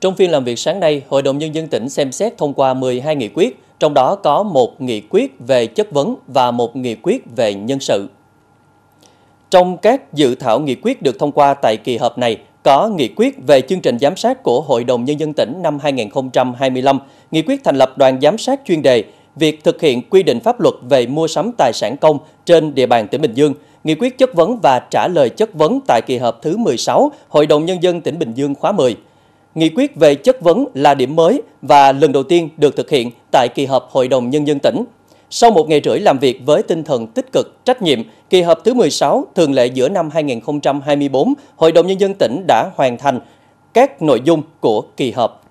Trong phiên làm việc sáng nay, Hội đồng Nhân dân tỉnh xem xét thông qua 12 nghị quyết, trong đó có một nghị quyết về chất vấn và một nghị quyết về nhân sự. Trong các dự thảo nghị quyết được thông qua tại kỳ họp này, có nghị quyết về chương trình giám sát của Hội đồng Nhân dân tỉnh năm 2025, nghị quyết thành lập đoàn giám sát chuyên đề, việc thực hiện quy định pháp luật về mua sắm tài sản công trên địa bàn tỉnh Bình Dương, nghị quyết chất vấn và trả lời chất vấn tại kỳ họp thứ 16 Hội đồng Nhân dân tỉnh Bình Dương khóa 10. Nghị quyết về chất vấn là điểm mới và lần đầu tiên được thực hiện tại kỳ họp Hội đồng Nhân dân tỉnh. Sau một ngày rưỡi làm việc với tinh thần tích cực, trách nhiệm, kỳ họp thứ 16 thường lệ giữa năm 2024, Hội đồng Nhân dân tỉnh đã hoàn thành các nội dung của kỳ họp.